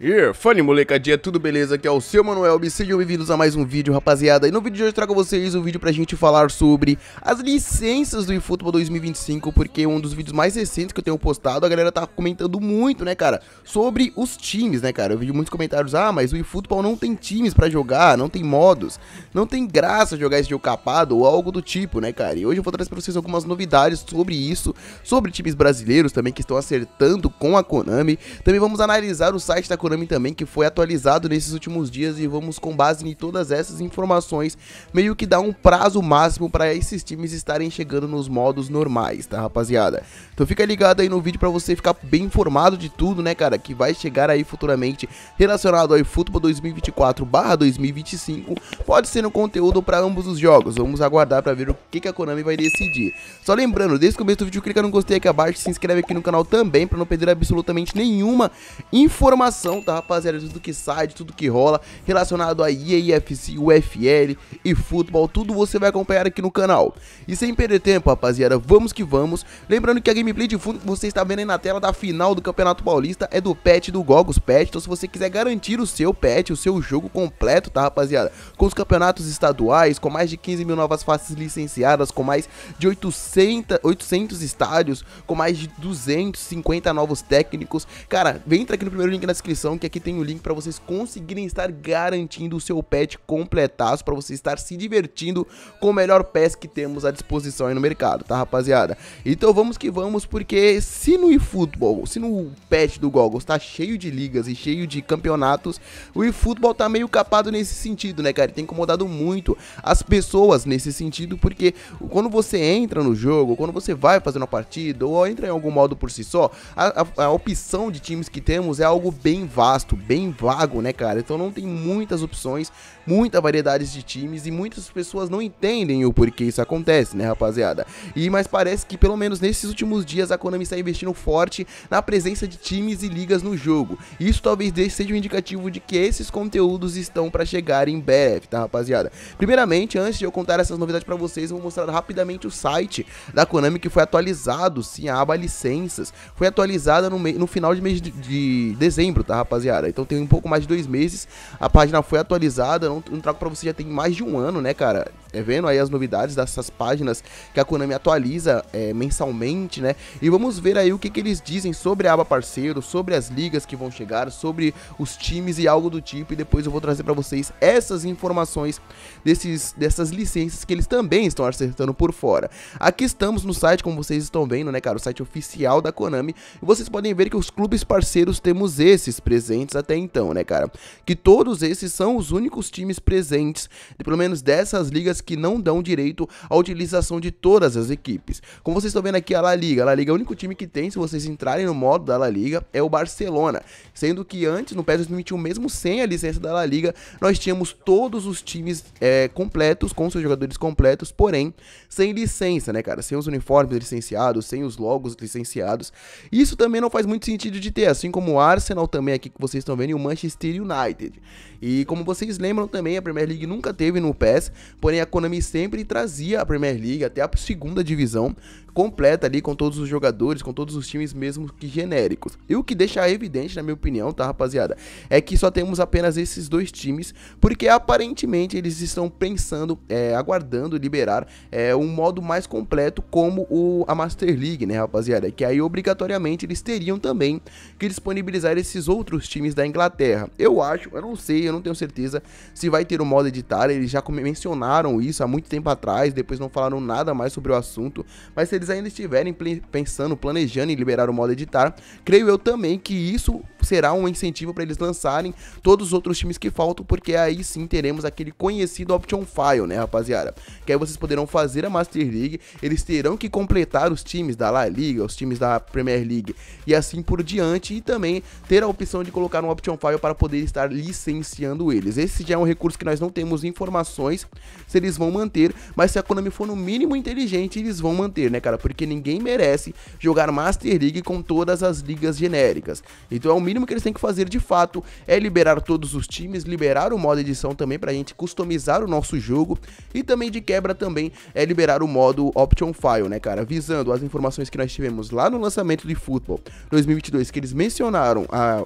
Yeah, funny molecadinha, tudo beleza? Aqui é o seu Manuel e sejam bem-vindos a mais um vídeo, rapaziada. E no vídeo de hoje trago a vocês um vídeo pra gente falar sobre as licenças do eFootball 2025, porque um dos vídeos mais recentes que eu tenho postado, a galera tá comentando muito, né, cara, sobre os times, né, cara. Eu vi muitos comentários, ah, mas o eFootball não tem times pra jogar, não tem modos, não tem graça jogar esse jogo capado ou algo do tipo, né, cara. E hoje eu vou trazer pra vocês algumas novidades sobre isso, sobre times brasileiros também que estão acertando com a Konami. Também vamos analisar o site da Konami também, que foi atualizado nesses últimos dias e vamos com base em todas essas informações, meio que dar um prazo máximo para esses times estarem chegando nos modos normais, tá rapaziada? Então fica ligado aí no vídeo para você ficar bem informado de tudo, né cara, que vai chegar aí futuramente relacionado ao eFootball 2024/2025, pode ser no um conteúdo para ambos os jogos. Vamos aguardar para ver o que, que a Konami vai decidir. Só lembrando, desde o começo do vídeo clica no gostei aqui abaixo, se inscreve aqui no canal também para não perder absolutamente nenhuma informação então tá, rapaziada? Tudo que sai, tudo que rola, relacionado a IAFC, UFL e futebol, tudo você vai acompanhar aqui no canal. E sem perder tempo, rapaziada, vamos que vamos. Lembrando que a gameplay de fundo que você está vendo aí na tela da final do Campeonato Paulista é do pet do Gogos Pet. Então, se você quiser garantir o seu pet, o seu jogo completo, tá, rapaziada? Com os campeonatos estaduais, com mais de 15 mil novas faces licenciadas, com mais de 800, 800 estádios, com mais de 250 novos técnicos. Cara, entra aqui no primeiro link na descrição descrição que aqui tem o um link para vocês conseguirem estar garantindo o seu pet completaço, para você estar se divertindo com o melhor pés que temos à disposição aí no mercado, tá rapaziada? Então vamos que vamos, porque se no eFootball, se no pet do Google está cheio de ligas e cheio de campeonatos, o eFootball tá meio capado nesse sentido, né cara? tem incomodado muito as pessoas nesse sentido, porque quando você entra no jogo, quando você vai fazer uma partida, ou entra em algum modo por si só, a, a, a opção de times que temos é algo bem vasto, bem vago, né, cara? Então não tem muitas opções, muita variedade de times e muitas pessoas não entendem o porquê isso acontece, né, rapaziada? E mas parece que pelo menos nesses últimos dias a Konami está investindo forte na presença de times e ligas no jogo. Isso talvez seja um indicativo de que esses conteúdos estão para chegar em breve, tá, rapaziada? Primeiramente, antes de eu contar essas novidades para vocês, eu vou mostrar rapidamente o site da Konami que foi atualizado, sim, a aba licenças foi atualizada no, no final de mês de, de dezembro, tá, rapaziada? Então tem um pouco mais de dois meses, a página foi atualizada, não, não trago pra você já tem mais de um ano, né, cara? É vendo aí as novidades dessas páginas que a Konami atualiza é, mensalmente, né? E vamos ver aí o que, que eles dizem sobre a aba parceiro, sobre as ligas que vão chegar, sobre os times e algo do tipo. E depois eu vou trazer para vocês essas informações desses, dessas licenças que eles também estão acertando por fora. Aqui estamos no site, como vocês estão vendo, né, cara? O site oficial da Konami. E vocês podem ver que os clubes parceiros temos esses presentes até então, né, cara? Que todos esses são os únicos times presentes, pelo menos dessas ligas que não dão direito à utilização de todas as equipes. Como vocês estão vendo aqui a La Liga, a La Liga é o único time que tem, se vocês entrarem no modo da La Liga, é o Barcelona, sendo que antes, no PES 2021, mesmo sem a licença da La Liga, nós tínhamos todos os times é, completos, com seus jogadores completos, porém, sem licença, né, cara? Sem os uniformes licenciados, sem os logos licenciados. Isso também não faz muito sentido de ter, assim como o Arsenal também aqui que vocês estão vendo e o Manchester United. E como vocês lembram também, a Premier League nunca teve no PES, porém a Konami sempre trazia a Premier League até a segunda divisão completa ali com todos os jogadores, com todos os times mesmo que genéricos. E o que deixa evidente, na minha opinião, tá, rapaziada, é que só temos apenas esses dois times, porque aparentemente eles estão pensando, é, aguardando liberar é, um modo mais completo como o, a Master League, né, rapaziada? Que aí obrigatoriamente eles teriam também que disponibilizar esses outros times da Inglaterra. Eu acho, eu não sei, eu não tenho certeza se vai ter o modo editar, eles já mencionaram isso há muito tempo atrás, depois não falaram nada mais sobre o assunto, mas se eles ainda estiverem pensando, planejando em liberar o modo editar, creio eu também que isso será um incentivo para eles lançarem todos os outros times que faltam, porque aí sim teremos aquele conhecido option file, né, rapaziada? Que aí vocês poderão fazer a Master League, eles terão que completar os times da La Liga, os times da Premier League e assim por diante, e também ter a opção de colocar um option file para poder estar licenciando eles. Esse já é um recurso que nós não temos informações se eles vão manter, mas se a Konami for no mínimo inteligente, eles vão manter, né, cara? Porque ninguém merece jogar Master League com todas as ligas genéricas. Então é o um mínimo que eles têm que fazer de fato é liberar todos os times, liberar o modo edição também pra gente customizar o nosso jogo e também de quebra também é liberar o modo Option File, né, cara? Visando as informações que nós tivemos lá no lançamento de futebol 2022 que eles mencionaram a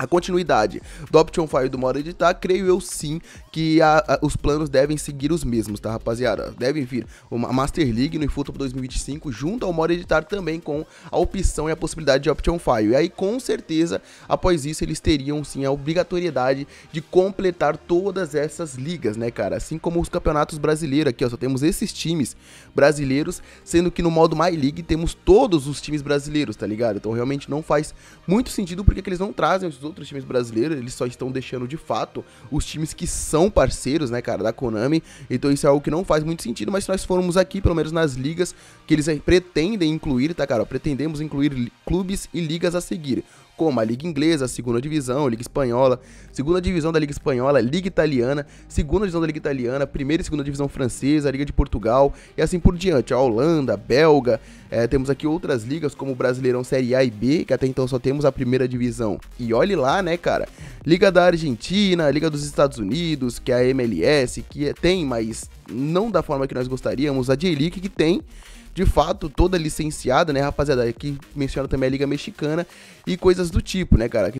a continuidade do Option Fire do modo editar, creio eu sim que a, a, os planos devem seguir os mesmos, tá rapaziada? Devem vir uma Master League no Infutop 2025 junto ao modo editar também com a opção e a possibilidade de Option Fire. E aí com certeza, após isso, eles teriam sim a obrigatoriedade de completar todas essas ligas, né cara? Assim como os campeonatos brasileiros aqui, ó, só temos esses times brasileiros, sendo que no modo My League temos todos os times brasileiros, tá ligado? Então realmente não faz muito sentido porque que eles não trazem os outros times brasileiros, eles só estão deixando de fato os times que são parceiros, né, cara, da Konami. Então isso é algo que não faz muito sentido, mas se nós formos aqui, pelo menos nas ligas que eles pretendem incluir, tá, cara? Pretendemos incluir clubes e ligas a seguir como a Liga Inglesa, a Segunda Divisão, a Liga Espanhola, Segunda Divisão da Liga Espanhola, Liga Italiana, Segunda Divisão da Liga Italiana, Primeira e Segunda Divisão Francesa, a Liga de Portugal e assim por diante. A Holanda, a Belga, é, eh, temos aqui outras ligas como o Brasileirão Série A e B, que até então só temos a Primeira Divisão. E olhe lá, né, cara? Liga da Argentina, Liga dos Estados Unidos, que é a MLS, que é, tem, mas não da forma que nós gostaríamos, a J-League que tem de fato toda licenciada, né, rapaziada? Aqui menciona também a Liga Mexicana e coisas do tipo, né, cara?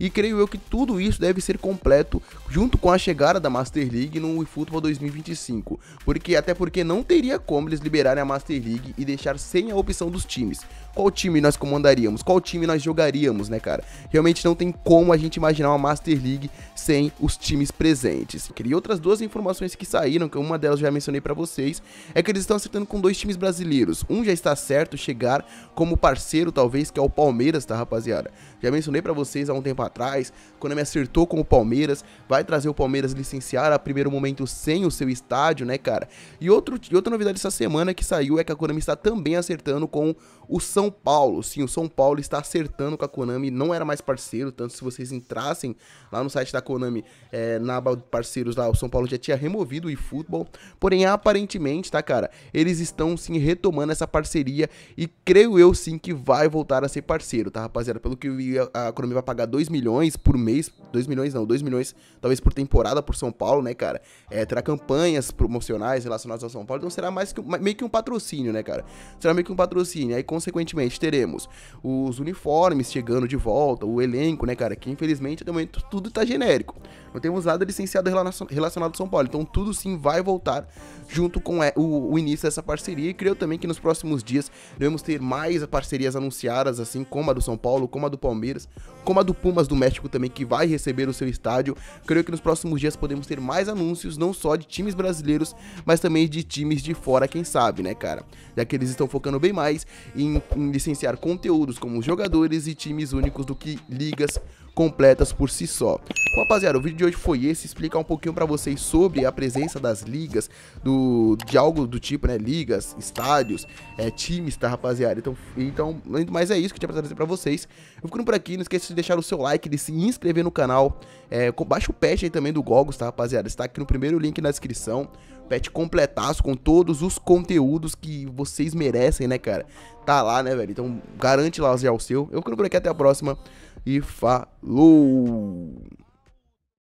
E creio eu que tudo isso deve ser completo junto com a chegada da Master League no eFootball 2025, porque até porque não teria como eles liberarem a Master League e deixar sem a opção dos times. Qual time nós comandaríamos? Qual time nós jogaríamos, né, cara? Realmente não tem como a gente imaginar uma Master League sem os times presentes. E outras duas informações que saíram, que uma delas já mencionei para vocês, é que eles estão acertando com dois times brasileiros. Um já está certo chegar como parceiro, talvez, que é o Palmeiras, tá, rapaziada? Já mencionei para vocês há um tempo atrás atrás, quando me acertou com o Palmeiras, vai trazer o Palmeiras licenciar a primeiro momento sem o seu estádio, né, cara? E, outro, e outra novidade dessa semana que saiu é que a Konami está também acertando com o São Paulo. Sim, o São Paulo está acertando com a Konami, não era mais parceiro, tanto se vocês entrassem lá no site da Konami, é, na aba parceiros lá, o São Paulo já tinha removido o eFootball, porém aparentemente, tá, cara, eles estão sim retomando essa parceria e creio eu sim que vai voltar a ser parceiro, tá, rapaziada? Pelo que eu vi, a Konami vai pagar 2 milhões por mês, 2 milhões não, 2 milhões talvez por temporada por São Paulo, né, cara? É, terá campanhas promocionais relacionadas ao São Paulo, então será mais que, meio que um patrocínio, né, cara? Será meio que um patrocínio. Aí, consequentemente, teremos os uniformes chegando de volta, o elenco, né, cara? Que infelizmente até o momento tudo tá genérico. Não temos nada licenciado relacionado ao São Paulo. Então tudo sim vai voltar junto com é, o, o início dessa parceria. E creio também que nos próximos dias devemos ter mais parcerias anunciadas, assim como a do São Paulo, como a do Palmeiras, como a do Puma do México também, que vai receber o seu estádio. Creio que nos próximos dias podemos ter mais anúncios, não só de times brasileiros, mas também de times de fora, quem sabe, né, cara? Já que eles estão focando bem mais em, em licenciar conteúdos como jogadores e times únicos do que ligas completas por si só. Bom, rapaziada, o vídeo de hoje foi esse, explicar um pouquinho para vocês sobre a presença das ligas, do, de algo do tipo, né, ligas, estádios, é, times, tá, rapaziada? Então, então mas é isso que eu tinha pra trazer pra vocês. Eu ficando por aqui, não esqueça de deixar o seu like, de se inscrever no canal, é, baixa o patch aí também do Gogos, tá, rapaziada? Está aqui no primeiro link na descrição, patch completaço com todos os conteúdos que vocês merecem, né, cara? Tá lá, né, velho? Então, garante lá já o seu. Eu ficando por aqui, até a próxima e falou!